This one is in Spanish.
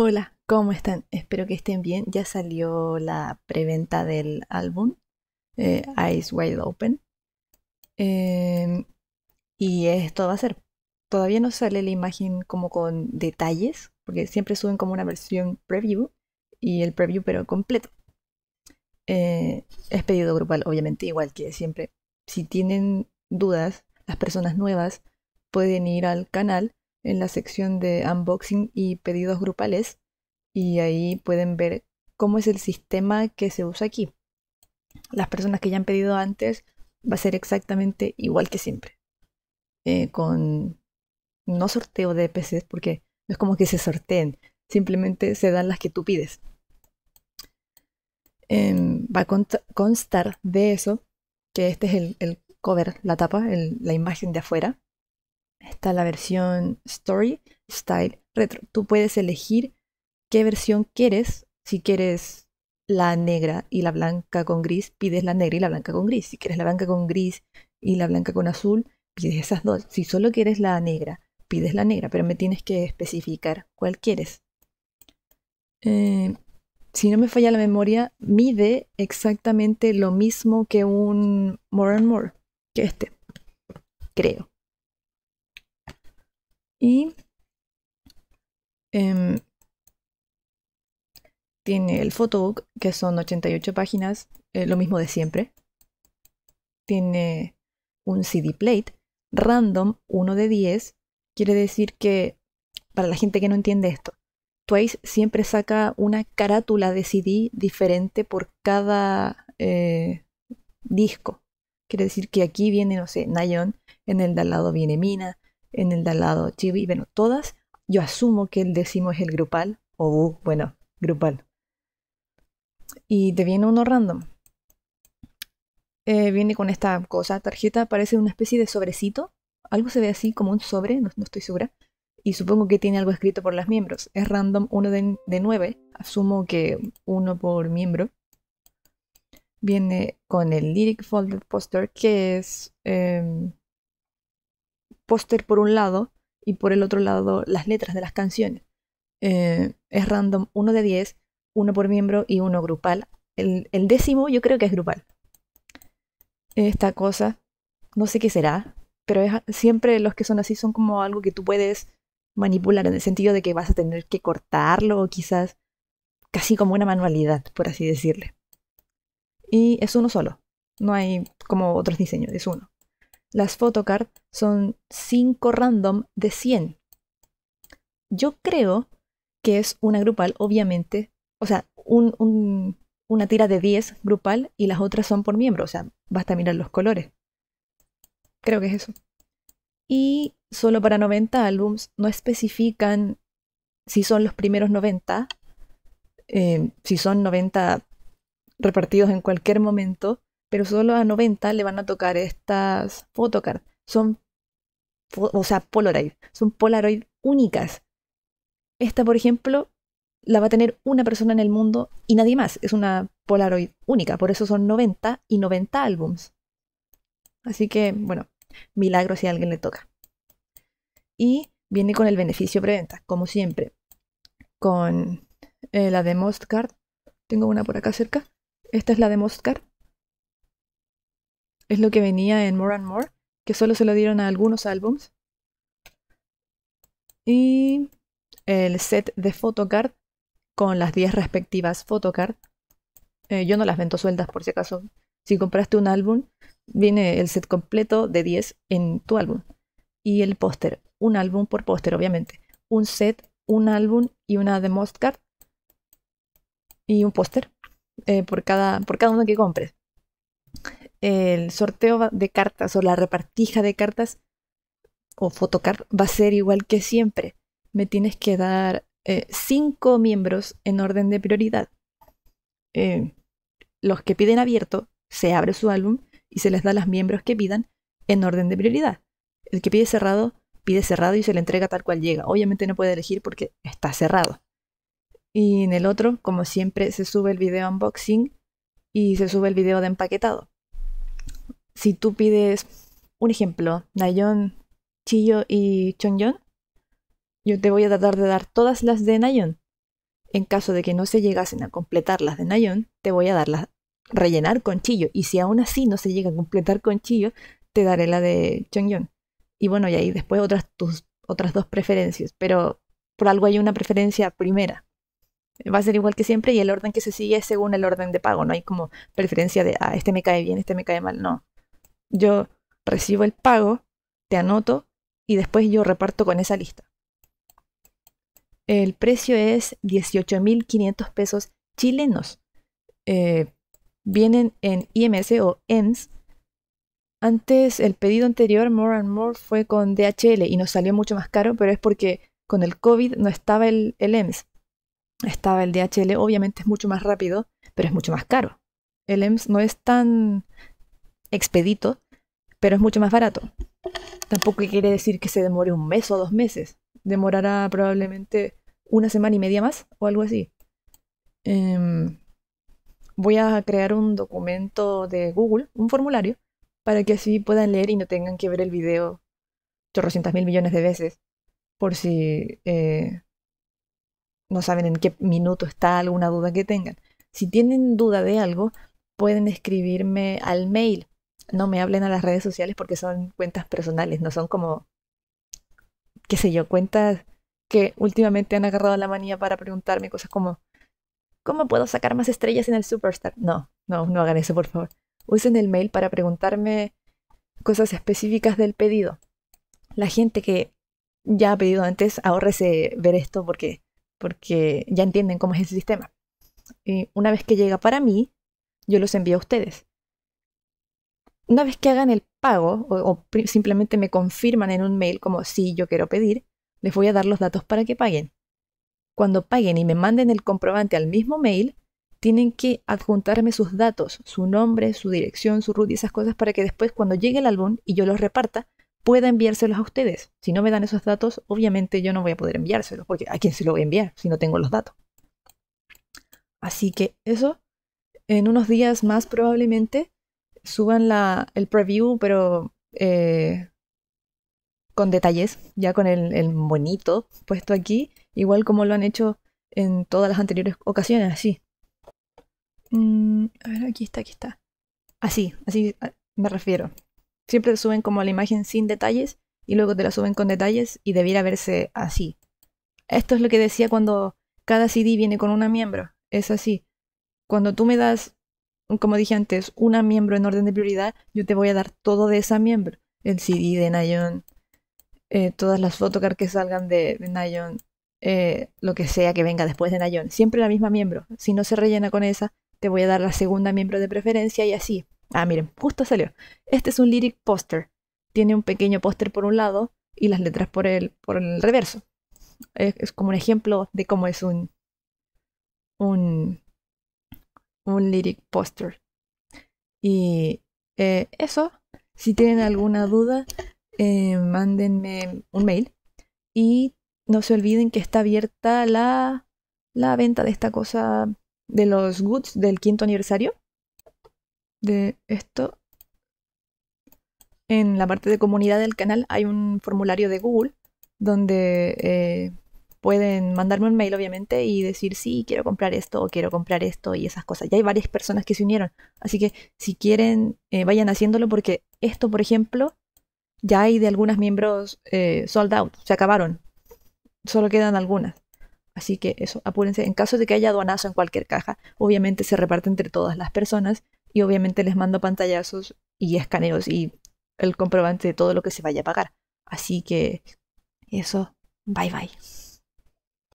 Hola, ¿cómo están? Espero que estén bien. Ya salió la preventa del álbum eh, Eyes Wide Open. Em, y esto va a ser. Todavía no sale la imagen como con detalles, porque siempre suben como una versión preview y el preview pero completo. Eh, es pedido grupal, obviamente, igual que siempre. Si tienen dudas, las personas nuevas pueden ir al canal en la sección de unboxing y pedidos grupales y ahí pueden ver cómo es el sistema que se usa aquí. Las personas que ya han pedido antes va a ser exactamente igual que siempre. Eh, con no sorteo de PCs porque no es como que se sorteen, simplemente se dan las que tú pides. Em, va a constar de eso que este es el, cover, la tapa, la imagen de afuera. Está la versión Story, Style, Retro. Tú puedes elegir qué versión quieres. Si quieres la negra y la blanca con gris, pides la negra y la blanca con gris. Si quieres la blanca con gris y la blanca con azul, pides esas dos. Si solo quieres la negra, pides la negra, pero me tienes que especificar cuál quieres. Eh, si no me falla la memoria, mide exactamente lo mismo que un More and More, que este, creo y em, tiene el photobook, que son 88 páginas, eh, lo mismo de siempre. Tiene un CD plate, random, uno de 10. Quiere decir que, para la gente que no entiende esto, Twice siempre saca una carátula de CD diferente por cada eh, disco. Quiere decir que aquí viene, no sé, Nayon, en el de al lado viene Mina, en el de al lado Chibi, bueno, todas, yo asumo que el décimo es el grupal, o bueno, grupal. Y te viene uno random. Eh, viene con esta cosa, tarjeta, parece una especie de sobrecito, algo se ve así como un sobre, no, estoy segura, y supongo que tiene algo escrito por las miembros. Es random uno de, nueve, asumo que uno por miembro. Viene con el Lyric Folder Poster, que es em, póster por un lado y por el otro lado las letras de las canciones. Eh, es random, uno de 10, uno por miembro y uno grupal. El, décimo yo creo que es grupal. Esta cosa, no sé qué será, pero siempre los que son así son como algo que tú puedes manipular en el sentido de que vas a tener que cortarlo o quizás casi como una manualidad, por así decirle. Y es uno solo, no hay como otros diseños, es uno. Las photocard son 5 random de 100. Yo creo que es una grupal, obviamente. O sea, una tira de 10 grupal y las otras son por miembro. O sea, basta mirar los colores. Creo que es eso. Y solo para 90 álbums no especifican si son los primeros 90, eh, si son 90 repartidos en cualquier momento pero solo a 90 le van a tocar estas photocards. Son, o sea, Polaroid. Son Polaroid únicas. Esta, por ejemplo, la va a tener una persona en el mundo y nadie más. Es una Polaroid única. Por eso son 90 y 90 álbums. Así que, bueno, milagro si a alguien le toca. Y viene con el beneficio preventa, como siempre. Con eh, la de Mostcard. Tengo una por acá cerca. Esta es la de Mostcard es lo que venía en More and More, que solo se lo dieron a algunos álbums. Y el set de photocard con las 10 respectivas photocard. Eh, yo no las vendo sueltas por si acaso. Si compraste un álbum, viene el set completo de 10 en tu álbum. Y el póster, un álbum por póster, obviamente. Un set, un álbum y una de most Y un póster eh, por, cada, por cada uno que compres el sorteo de cartas o la repartija de cartas o fotocard va a ser igual que siempre. Me tienes que dar eh, cinco miembros en orden de prioridad. Eh, los que piden abierto, se abre su álbum y se les da los miembros que pidan en orden de prioridad. El que pide cerrado, pide cerrado y se le entrega tal cual llega. Obviamente no puede elegir porque está cerrado. Y en el otro, como siempre, se sube el video unboxing y se sube el video de empaquetado si tú pides, un ejemplo, Nayon, Chillo y Chongyon, yo te voy a tratar de dar todas las de nayon En caso de que no se llegasen a completar las de Nayon, te voy a dar rellenar con Chillo. Y si aún así no se llega a completar con Chillo, te daré la de Chongyun. Y bueno, y ahí después otras tus otras dos preferencias. Pero por algo hay una preferencia primera. Va a ser igual que siempre y el orden que se sigue es según el orden de pago. No hay como preferencia de, ah, este me cae bien, este me cae mal. No. Yo recibo el pago, te anoto y después yo reparto con esa lista. El precio es 18.500 pesos chilenos. Eh, vienen en IMS o EMS. Antes, el pedido anterior, More and More, fue con DHL y nos salió mucho más caro, pero es porque con el COVID no estaba el, el EMS. Estaba el DHL, obviamente es mucho más rápido, pero es mucho más caro. El EMS no es tan, expedito, pero es mucho más barato. Tampoco quiere decir que se demore un mes o dos meses. Demorará probablemente una semana y media más o algo así. Em, voy a crear un documento de Google, un formulario, para que así puedan leer y no tengan que ver el video chorrocientas mil millones de veces, por si eh, no saben en qué minuto está alguna duda que tengan. Si tienen duda de algo, pueden escribirme al mail no me hablen a las redes sociales porque son cuentas personales, no son como, qué sé yo, cuentas que últimamente han agarrado la manía para preguntarme cosas como, ¿cómo puedo sacar más estrellas en el Superstar? No, no, no hagan eso, por favor. Usen el mail para preguntarme cosas específicas del pedido. La gente que ya ha pedido antes, ahorrese ver esto porque, porque ya entienden cómo es el sistema. Y una vez que llega para mí, yo los envío a ustedes. Una vez que hagan el pago o, simplemente me confirman en un mail como sí, yo quiero pedir, les voy a dar los datos para que paguen. Cuando paguen y me manden el comprobante al mismo mail, tienen que adjuntarme sus datos, su nombre, su dirección, su root y esas cosas para que después cuando llegue el álbum y yo los reparta, pueda enviárselos a ustedes. Si no me dan esos datos, obviamente yo no voy a poder enviárselos, porque ¿a quién se lo voy a enviar si no tengo los datos? Así que eso, en unos días más probablemente, suban la, el preview, pero eh, con detalles, ya con el, el, bonito puesto aquí, igual como lo han hecho en todas las anteriores ocasiones, así. Mm, a ver, aquí está, aquí está. Así, así me refiero. Siempre suben como la imagen sin detalles y luego te la suben con detalles y debiera verse así. Esto es lo que decía cuando cada CD viene con una miembro. Es así. Cuando tú me das como dije antes, una miembro en orden de prioridad, yo te voy a dar todo de esa miembro. El CD de Nayon, eh, todas las fotocards que salgan de, de eh, lo que sea que venga después de Nayon. Siempre la misma miembro. Si no se rellena con esa, te voy a dar la segunda miembro de preferencia y así. Ah, miren, justo salió. Este es un lyric poster. Tiene un pequeño póster por un lado y las letras por el, por el reverso. Es, es como un ejemplo de cómo es un, un un lyric poster. Y eh, eso, si tienen alguna duda, eh, mándenme un mail. Y no se olviden que está abierta la, la venta de esta cosa, de los goods del quinto aniversario. De esto. En la parte de comunidad del canal hay un formulario de Google donde eh, pueden mandarme un mail, obviamente, y decir, sí, quiero comprar esto o quiero comprar esto y esas cosas. Ya hay varias personas que se unieron. Así que si quieren, eh, vayan haciéndolo porque esto, por ejemplo, ya hay de algunos miembros eh, sold out, se acabaron. Solo quedan algunas. Así que eso, apúrense. En caso de que haya aduanazo en cualquier caja, obviamente se reparte entre todas las personas y obviamente les mando pantallazos y escaneos y el comprobante de todo lo que se vaya a pagar. Así que eso, bye bye.